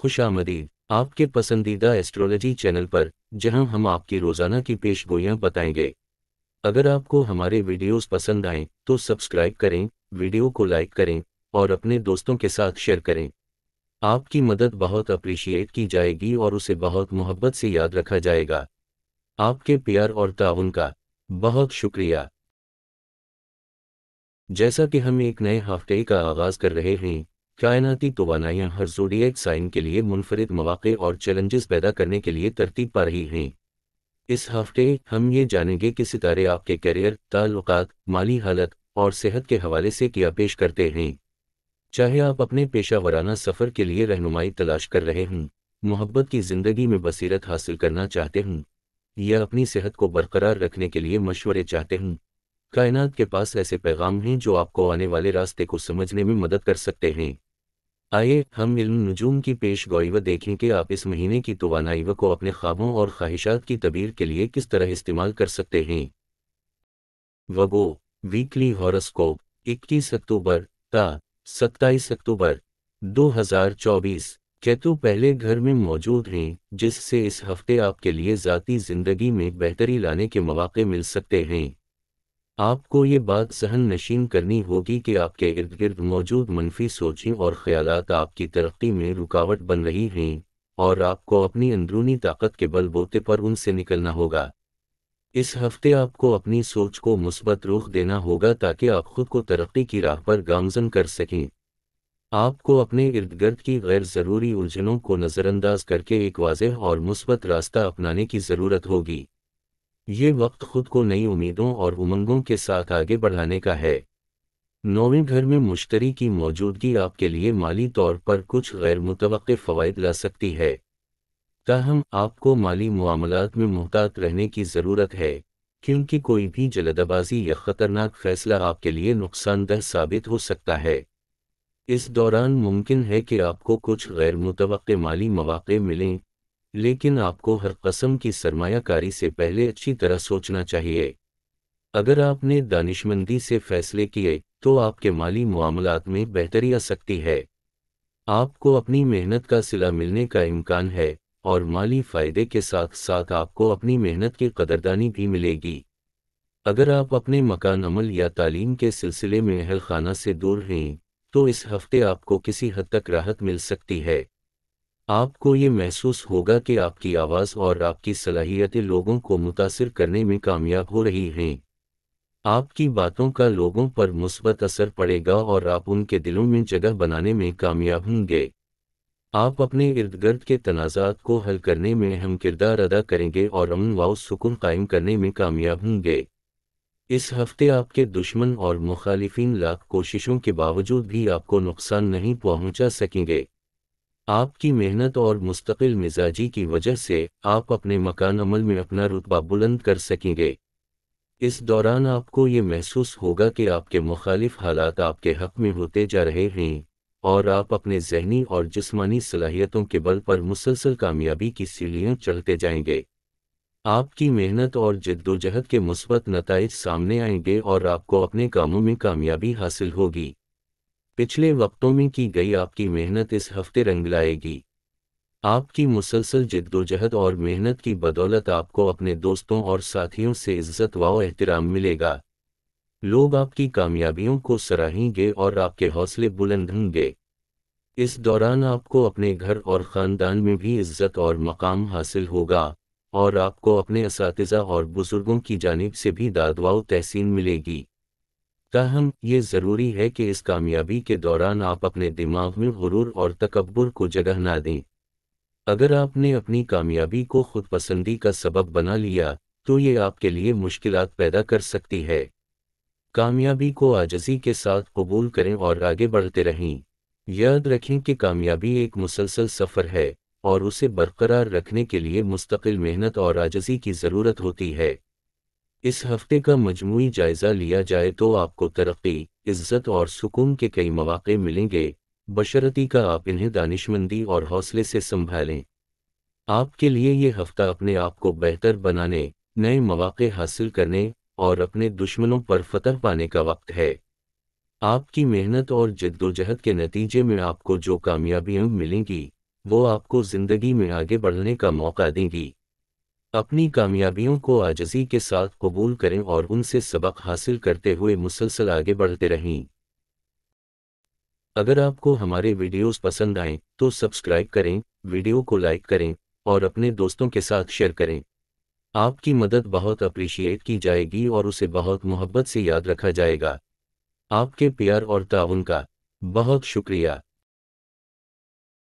खुश आमदीद आपके पसंदीदा एस्ट्रोलॉजी चैनल पर जहां हम आपकी रोजाना की पेश गोयाँ बताएंगे अगर आपको हमारे वीडियोस पसंद आएं तो सब्सक्राइब करें वीडियो को लाइक करें और अपने दोस्तों के साथ शेयर करें आपकी मदद बहुत अप्रिशिएट की जाएगी और उसे बहुत मोहब्बत से याद रखा जाएगा आपके प्यार और ताउन का बहुत शुक्रिया जैसा कि हम एक नए हफ्ते का आगाज़ कर रहे हैं कायनाती तोानाइयाँ हर जोडियक साइन के लिए मुनफरद मौाक़े और चैलेंजेस पैदा करने के लिए तरतीब पा रही हैं इस हफ्ते हम ये जानेंगे कि सितारे आपके करियर ताल्लुकात माली हालत और सेहत के हवाले से क्या पेश करते हैं चाहे आप अपने पेशा वराना सफ़र के लिए रहनुमाई तलाश कर रहे हों मोहब्बत की ज़िंदगी में बसीरत हासिल करना चाहते हों या अपनी सेहत को बरकरार रखने के लिए मशवरे चाहते हों कायनात के पास ऐसे पैगाम हैं जो आपको आने वाले रास्ते को समझने में मदद कर सकते हैं आइए हम इल्म नजूम की पेश गोई व देखें कि आप इस महीने की तोानाई को अपने ख्वाबों और ख्वाहिशात की तबीर के लिए किस तरह इस्तेमाल कर सकते हैं वगो वीकली हॉरस्कोप 21 अक्टूबर ता सत्ताईस अक्टूबर 2024 केतु तो पहले घर में मौजूद हैं जिससे इस हफ्ते आपके लिए ज़ाती ज़िंदगी में बेहतरी लाने के मौाक़े मिल सकते हैं आपको ये बात सहन नशीन करनी होगी कि आपके इर्द गिर्द मौजूद मनफी सोचें और ख्याल आपकी तरक्की में रुकावट बन रही हैं और आपको अपनी अंदरूनी ताकत के बलबोते पर उनसे निकलना होगा इस हफ्ते आपको अपनी सोच को मुस्बत रुख देना होगा ताकि आप खुद को तरक्की की राह पर गामजन कर सकें आपको अपने इर्द गिर्द की गैर ज़रूरी उलझनों को नज़रअंदाज करके एक वाजह और मुस्बत रास्ता अपनाने की ज़रूरत होगी ये वक्त खुद को नई उम्मीदों और उमंगों के साथ आगे बढ़ाने का है नौवें घर में मुश्तरी की मौजूदगी आपके लिए माली तौर पर कुछ गैर मुतव फ़वाद ला सकती है ताहम आपको माली मामलात में मुहतात रहने की ज़रूरत है क्योंकि कोई भी जल्दबाजी या ख़तरनाक फैसला आपके लिए नुकसानदह साबित हो सकता है इस दौरान मुमकिन है कि आपको कुछ गैर मुतव माली मौाक़े मिलें लेकिन आपको हर कसम की सरमायाकारी से पहले अच्छी तरह सोचना चाहिए अगर आपने दानिशमंदी से फैसले किए तो आपके माली मामला में बेहतरी आ सकती है आपको अपनी मेहनत का सिला मिलने का इम्कान है और माली फ़ायदे के साथ साथ आपको अपनी मेहनत की कदरदानी भी मिलेगी अगर आप अपने मकान अमल या तालीम के सिलसिले में अहल खाना से दूर हैं तो इस हफ्ते आपको किसी हद तक राहत मिल सकती है आपको ये महसूस होगा कि आपकी आवाज़ और आपकी सलाहियतें लोगों को मुतासर करने में कामयाब हो रही हैं आपकी बातों का लोगों पर मुस्बत असर पड़ेगा और आप उनके दिलों में जगह बनाने में कामयाब होंगे आप अपने इर्द गिर्द के तनाज़ात को हल करने में अहम किरदार अदा करेंगे और अमन व सुकून कायम करने में कामयाब होंगे इस हफ्ते आपके दुश्मन और मुखालिफिन लाख कोशिशों के बावजूद भी आपको नुकसान नहीं पहुंचा सकेंगे आपकी मेहनत और मुस्तकिल मिजाजी की वजह से आप अपने मकान अमल में अपना रुतबा बुलंद कर सकेंगे इस दौरान आपको ये महसूस होगा कि आपके मुखालिफ हालात आपके हक में होते जा रहे हैं और आप अपने जहनी और जिस्मानी सलाहियतों के बल पर मुसलसल कामयाबी की सीढ़ियाँ चढ़ते जाएंगे आपकी मेहनत और जद्दोजहद के मुस्बत नतज सामने आएंगे और आपको अपने कामों में कामयाबी हासिल होगी पिछले वक्तों में की गई आपकी मेहनत इस हफ्ते रंग लाएगी आपकी मुसलसल जिद्दोजहद और मेहनत की बदौलत आपको अपने दोस्तों और साथियों से इज्जत व एहतराम मिलेगा लोग आपकी कामयाबियों को सराहेंगे और आपके हौसले बुलंद होंगे इस दौरान आपको अपने घर और ख़ानदान में भी इज्जत और मकाम हासिल होगा और आपको अपने इस और बुज़ुर्गों की जानब से भी दादवाओ तहसीन मिलेगी ताहम ये ज़रूरी है कि इस कामयाबी के दौरान आप अपने दिमाग में गुरूर और तकबर को जगह ना दें अगर आपने अपनी कामयाबी को खुद पसंदी का सबब बना लिया तो ये आपके लिए मुश्किल पैदा कर सकती है कामयाबी को आजजी के साथ कबूल करें और आगे बढ़ते रहें याद रखें कि कामयाबी एक मुसलसल सफ़र है और उसे बरकरार रखने के लिए मुस्तकिल मेहनत और आजजी की ज़रूरत होती है इस हफ्ते का मजमू जायजा लिया जाए तो आपको तरक्की इज्जत और सुकून के कई मौाक़े मिलेंगे बशरती का आप इन्हें दानिशमंदी और हौसले से संभालें आपके लिए ये हफ्ता अपने आप को बेहतर बनाने नए मौाक़े हासिल करने और अपने दुश्मनों पर फतह पाने का वक्त है आपकी मेहनत और जद्दोजहद के नतीजे में आपको जो कामयाबियां मिलेंगी वो आपको ज़िंदगी में आगे बढ़ने का मौका देंगी अपनी कामयाबियों को आजजी के साथ कबूल करें और उनसे सबक हासिल करते हुए मुसलसल आगे बढ़ते रहें अगर आपको हमारे वीडियोस पसंद आएं तो सब्सक्राइब करें वीडियो को लाइक करें और अपने दोस्तों के साथ शेयर करें आपकी मदद बहुत अप्रिशिएट की जाएगी और उसे बहुत मोहब्बत से याद रखा जाएगा आपके प्यार और ताउन का बहुत शुक्रिया